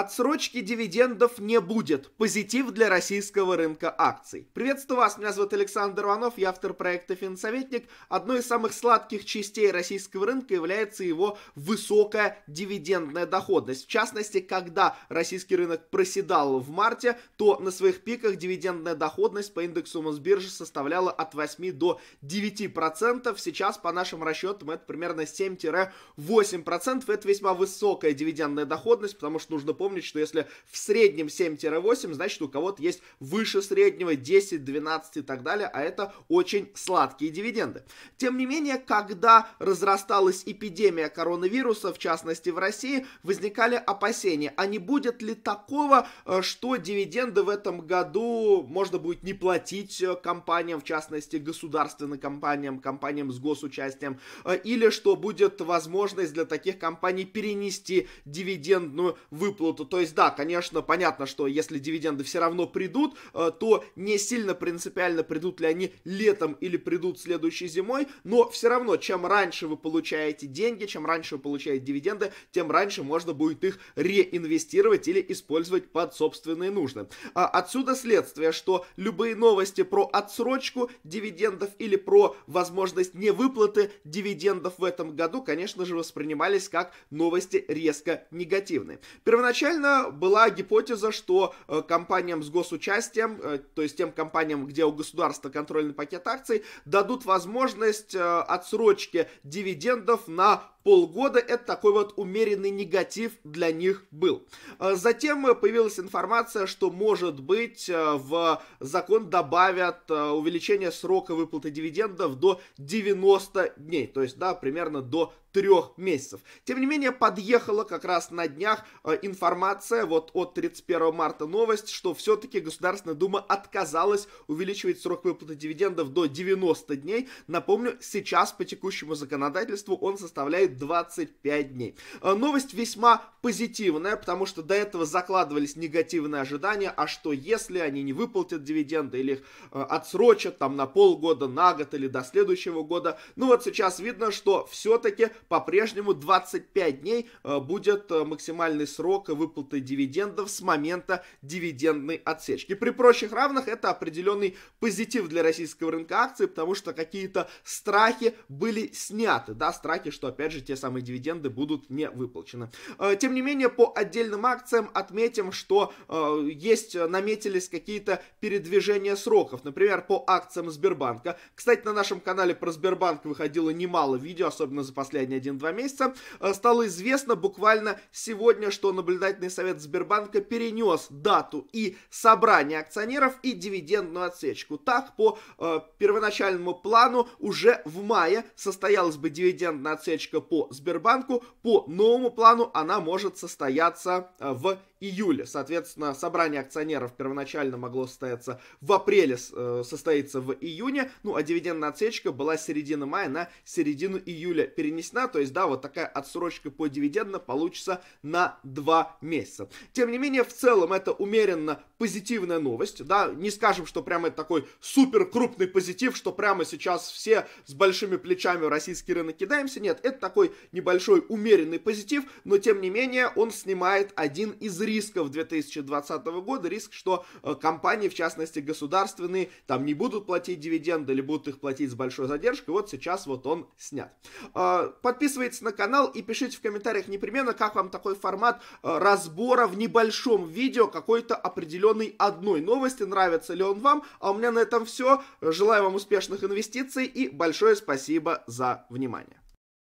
Отсрочки дивидендов не будет. Позитив для российского рынка акций. Приветствую вас, меня зовут Александр Иванов, я автор проекта «Финсоветник». Одной из самых сладких частей российского рынка является его высокая дивидендная доходность. В частности, когда российский рынок проседал в марте, то на своих пиках дивидендная доходность по индексу Мосбиржи составляла от 8 до 9%. Сейчас, по нашим расчетам, это примерно 7-8%. Это весьма высокая дивидендная доходность, потому что нужно помнить, помнить, что если в среднем 7-8, значит у кого-то есть выше среднего 10, 12 и так далее, а это очень сладкие дивиденды. Тем не менее, когда разрасталась эпидемия коронавируса, в частности в России, возникали опасения, а не будет ли такого, э, что дивиденды в этом году можно будет не платить э, компаниям, в частности государственным компаниям, компаниям с госучастием, э, или что будет возможность для таких компаний перенести дивидендную выплату то, то есть, да, конечно, понятно, что если дивиденды все равно придут, э, то не сильно принципиально придут ли они летом или придут следующей зимой, но все равно, чем раньше вы получаете деньги, чем раньше вы получаете дивиденды, тем раньше можно будет их реинвестировать или использовать под собственные нужды. А отсюда следствие, что любые новости про отсрочку дивидендов или про возможность невыплаты дивидендов в этом году, конечно же, воспринимались как новости резко негативные. Первоначально изначально была гипотеза, что э, компаниям с госучастием, э, то есть тем компаниям, где у государства контрольный пакет акций, дадут возможность э, отсрочки дивидендов на полгода. Это такой вот умеренный негатив для них был. Затем появилась информация, что, может быть, в закон добавят увеличение срока выплаты дивидендов до 90 дней, то есть, да, примерно до трех месяцев. Тем не менее, подъехала как раз на днях э, информация вот от 31 марта новость, что все-таки Государственная Дума отказалась увеличивать срок выплаты дивидендов до 90 дней. Напомню, сейчас по текущему законодательству он составляет 25 дней. Э, новость весьма позитивная, потому что до этого закладывались негативные ожидания, а что если они не выплатят дивиденды или их э, отсрочат там на полгода, на год или до следующего года. Ну вот сейчас видно, что все-таки по-прежнему 25 дней э, будет э, максимальный срок выплаты дивидендов с момента дивидендной отсечки. При прочих равных это определенный позитив для российского рынка акций, потому что какие-то страхи были сняты, да, страхи, что опять же те самые дивиденды будут не выплачены. Э, тем не менее, по отдельным акциям отметим, что есть, наметились какие-то передвижения сроков, например, по акциям Сбербанка. Кстати, на нашем канале про Сбербанк выходило немало видео, особенно за последние последние 1-2 месяца, э, стало известно буквально сегодня, что наблюдательный совет Сбербанка перенес дату и собрания акционеров, и дивидендную отсечку. Так, по э, первоначальному плану уже в мае состоялась бы дивидендная отсечка по Сбербанку, по новому плану она может состояться э, в июля. Соответственно, собрание акционеров первоначально могло состояться в апреле, э, состоится в июне, ну а дивидендная отсечка была с середины мая на середину июля перенесена, то есть, да, вот такая отсрочка по дивидендам получится на 2 месяца. Тем не менее, в целом это умеренно позитивная новость, да, не скажем, что прямо это такой супер крупный позитив, что прямо сейчас все с большими плечами в российский рынок кидаемся, нет, это такой небольшой умеренный позитив, но тем не менее он снимает один из рисков 2020 года, риск, что э, компании, в частности государственные, там не будут платить дивиденды или будут их платить с большой задержкой, вот сейчас вот он снят. Э, подписывайтесь на канал и пишите в комментариях непременно, как вам такой формат э, разбора в небольшом видео какой-то определенной одной новости, нравится ли он вам. А у меня на этом все. Желаю вам успешных инвестиций и большое спасибо за внимание.